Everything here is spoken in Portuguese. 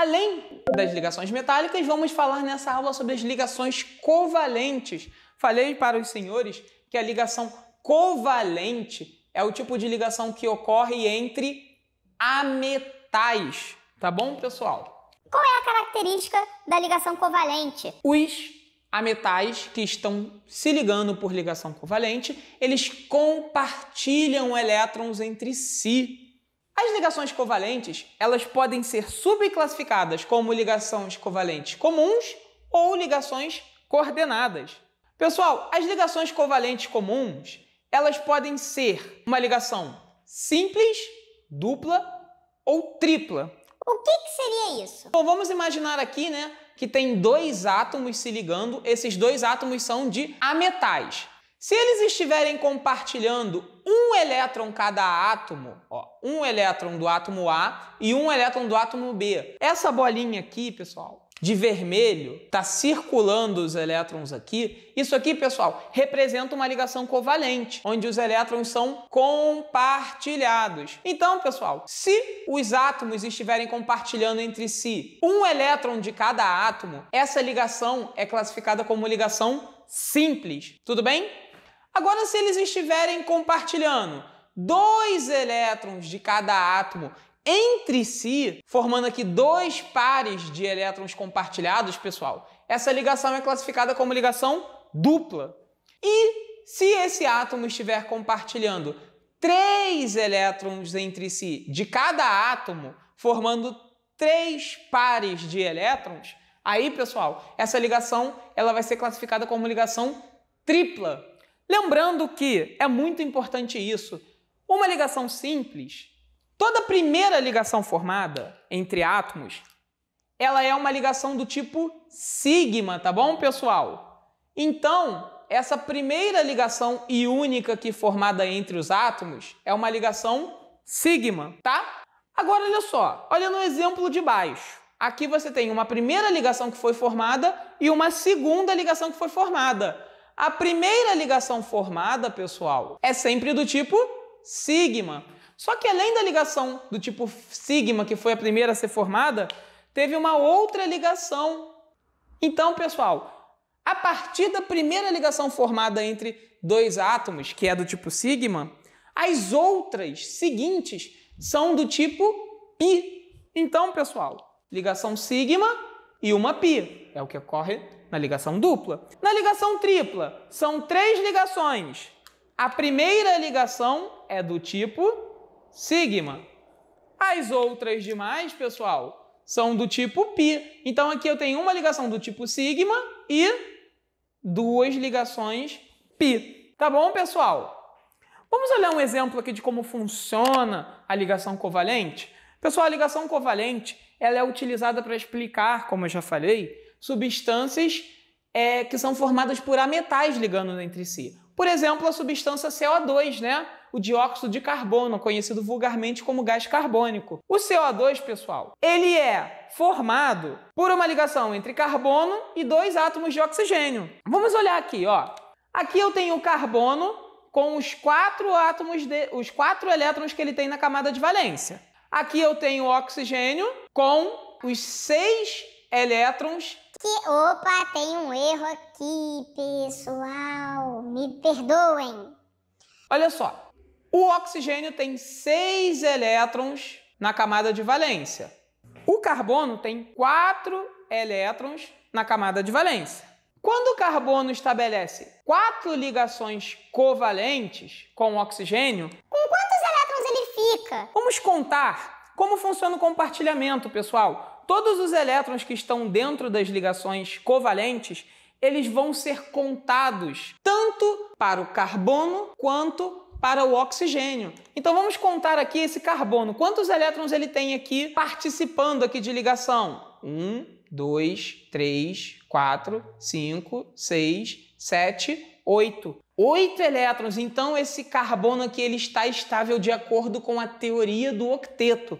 Além das ligações metálicas, vamos falar nessa aula sobre as ligações covalentes. Falei para os senhores que a ligação covalente é o tipo de ligação que ocorre entre ametais, tá bom, pessoal? Qual é a característica da ligação covalente? Os ametais que estão se ligando por ligação covalente, eles compartilham elétrons entre si. As ligações covalentes, elas podem ser subclassificadas como ligações covalentes comuns ou ligações coordenadas. Pessoal, as ligações covalentes comuns, elas podem ser uma ligação simples, dupla ou tripla. O que, que seria isso? Bom, vamos imaginar aqui, né, que tem dois átomos se ligando. Esses dois átomos são de ametais. Se eles estiverem compartilhando um elétron cada átomo, ó, um elétron do átomo A e um elétron do átomo B. Essa bolinha aqui, pessoal, de vermelho, está circulando os elétrons aqui. Isso aqui, pessoal, representa uma ligação covalente, onde os elétrons são compartilhados. Então, pessoal, se os átomos estiverem compartilhando entre si um elétron de cada átomo, essa ligação é classificada como ligação simples. Tudo bem? Agora, se eles estiverem compartilhando dois elétrons de cada átomo entre si, formando aqui dois pares de elétrons compartilhados, pessoal, essa ligação é classificada como ligação dupla. E se esse átomo estiver compartilhando três elétrons entre si de cada átomo, formando três pares de elétrons, aí, pessoal, essa ligação ela vai ser classificada como ligação tripla. Lembrando que é muito importante isso. Uma ligação simples, toda primeira ligação formada entre átomos, ela é uma ligação do tipo sigma, tá bom, pessoal? Então, essa primeira ligação e única que formada entre os átomos é uma ligação sigma, tá? Agora olha só, olha no exemplo de baixo. Aqui você tem uma primeira ligação que foi formada e uma segunda ligação que foi formada. A primeira ligação formada, pessoal, é sempre do tipo sigma. Só que além da ligação do tipo sigma, que foi a primeira a ser formada, teve uma outra ligação. Então, pessoal, a partir da primeira ligação formada entre dois átomos, que é do tipo sigma, as outras seguintes são do tipo pi. Então, pessoal, ligação sigma e uma pi é o que ocorre na ligação dupla. Na ligação tripla, são três ligações. A primeira ligação é do tipo sigma. As outras demais, pessoal, são do tipo pi. Então aqui eu tenho uma ligação do tipo sigma e duas ligações pi. Tá bom, pessoal? Vamos olhar um exemplo aqui de como funciona a ligação covalente? Pessoal, a ligação covalente ela é utilizada para explicar, como eu já falei, substâncias é, que são formadas por ametais ligando entre si. Por exemplo, a substância CO2, né? o dióxido de carbono, conhecido vulgarmente como gás carbônico. O CO2, pessoal, ele é formado por uma ligação entre carbono e dois átomos de oxigênio. Vamos olhar aqui, ó. Aqui eu tenho o carbono com os quatro átomos de, os quatro elétrons que ele tem na camada de valência. Aqui eu tenho o oxigênio com os seis elétrons que. Opa, tem um erro aqui, pessoal. Me perdoem. Olha só. O oxigênio tem seis elétrons na camada de valência. O carbono tem quatro elétrons na camada de valência. Quando o carbono estabelece quatro ligações covalentes com o oxigênio, com quantos elétrons ele fica? Vamos contar como funciona o compartilhamento, pessoal? Todos os elétrons que estão dentro das ligações covalentes, eles vão ser contados tanto para o carbono quanto para o oxigênio. Então vamos contar aqui esse carbono. Quantos elétrons ele tem aqui participando aqui de ligação? Um, dois, três, quatro, cinco, seis, sete, oito. 8 elétrons. Então esse carbono aqui ele está estável de acordo com a teoria do octeto.